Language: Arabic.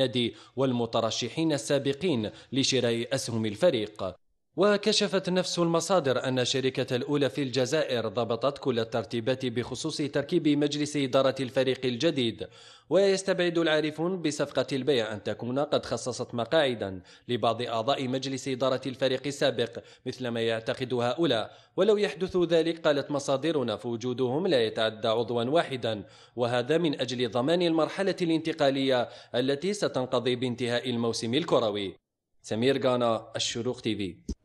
النادي والمترشحين السابقين لشراء أسهم الفريق وكشفت نفس المصادر أن شركة الأولى في الجزائر ضبطت كل الترتيبات بخصوص تركيب مجلس إدارة الفريق الجديد ويستبعد العارفون بصفقة البيع أن تكون قد خصصت مقاعدا لبعض أعضاء مجلس إدارة الفريق السابق مثل ما يعتقد هؤلاء ولو يحدث ذلك قالت مصادرنا فوجودهم لا يتعدى عضوا واحدا وهذا من أجل ضمان المرحلة الانتقالية التي ستنقضي بانتهاء الموسم الكروي سمير غانا الشروق تي في